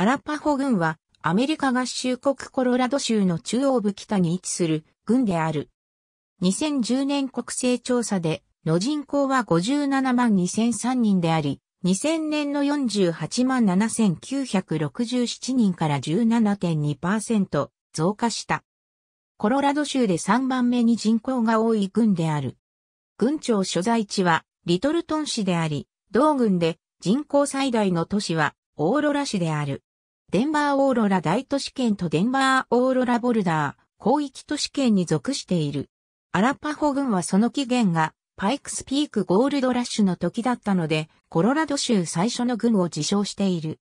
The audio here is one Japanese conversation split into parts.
アラパホ郡はアメリカ合衆国コロラド州の中央部北に位置する郡である。2010年国勢調査での人口は57万2003人であり、2000年の48万7967人から17.2%増加した。コロラド州で3番目に人口が多い郡である。郡庁所在地はリトルトン市であり、同郡で人口最大の都市はオーロラ市である。デンバーオーロラ大都市圏とデンバーオーロラボルダー広域都市圏に属している。アラパホ軍はその起源がパイクスピークゴールドラッシュの時だったので、コロラド州最初の軍を自称している。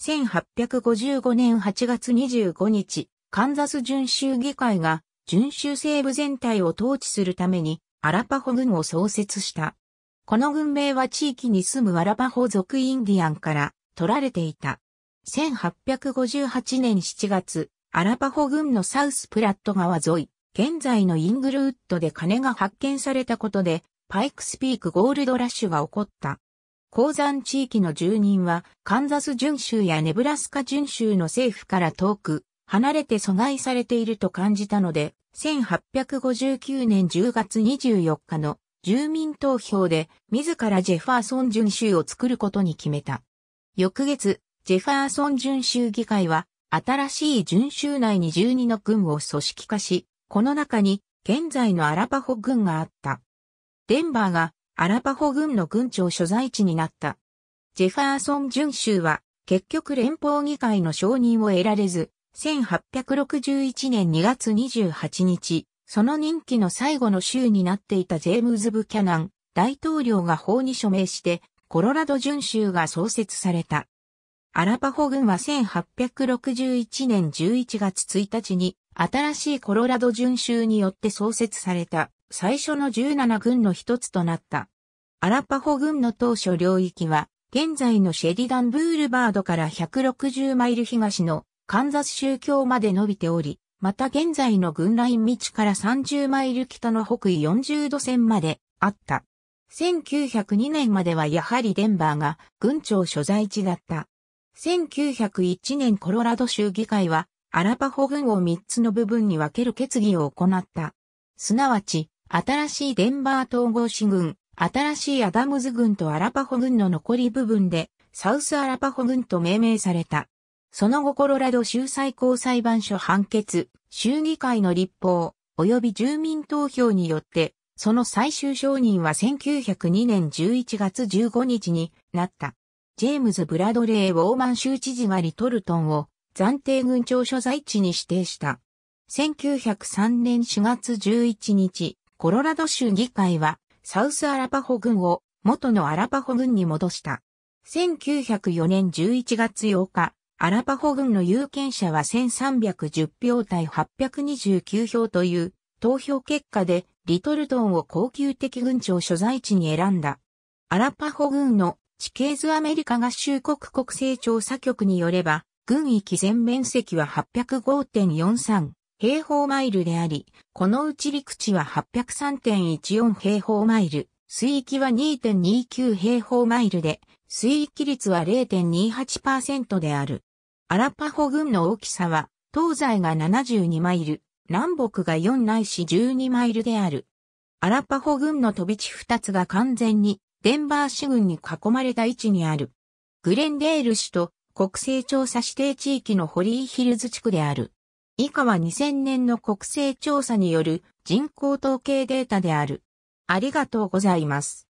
1855年8月25日、カンザス巡州議会が巡州西部全体を統治するためにアラパホ軍を創設した。この軍名は地域に住むアラパホ族インディアンから取られていた。1858年7月、アラパホ郡のサウスプラット川沿い、現在のイングルウッドで金が発見されたことで、パイクスピークゴールドラッシュが起こった。鉱山地域の住人は、カンザス巡州やネブラスカ巡州の政府から遠く、離れて阻害されていると感じたので、1859年10月24日の住民投票で、自らジェファーソン巡州を作ることに決めた。翌月、ジェファーソン巡州議会は、新しい巡州内に12の軍を組織化し、この中に、現在のアラパホ軍があった。デンバーが、アラパホ軍の軍長所在地になった。ジェファーソン巡州は、結局連邦議会の承認を得られず、1861年2月28日、その任期の最後の州になっていたジェームズ・ブキャナン、大統領が法に署名して、コロラド巡州が創設された。アラパホ軍は1861年11月1日に新しいコロラド巡州によって創設された最初の17軍の一つとなった。アラパホ軍の当初領域は現在のシェディダンブールバードから160マイル東のカンザス州境まで伸びており、また現在の軍ライン道から30マイル北の北緯40度線まであった。1902年まではやはりデンバーが軍庁所在地だった。1901年コロラド州議会は、アラパホ軍を3つの部分に分ける決議を行った。すなわち、新しいデンバー統合市軍、新しいアダムズ軍とアラパホ軍の残り部分で、サウスアラパホ軍と命名された。その後コロラド州最高裁判所判決、州議会の立法、及び住民投票によって、その最終承認は1902年11月15日になった。ジェームズ・ブラドレー・ウォーマン州知事がリトルトンを暫定軍庁所在地に指定した。1903年4月11日、コロラド州議会はサウスアラパホ軍を元のアラパホ軍に戻した。1904年11月8日、アラパホ軍の有権者は1310票対829票という投票結果でリトルトンを高級的軍庁所在地に選んだ。アラパホ軍の地形図アメリカ合衆国国勢調査局によれば、軍域全面積は805.43平方マイルであり、このうち陸地は803.14平方マイル、水域は2.29平方マイルで、水域率は0.28%である。アラパホ群の大きさは、東西が72マイル、南北が4ないし12マイルである。アラパホ群の飛び地2つが完全にデンバー市郡に囲まれた位置にある。グレンデール市と国勢調査指定地域のホリーヒルズ地区である。以下は2000年の国勢調査による人口統計データである。ありがとうございます。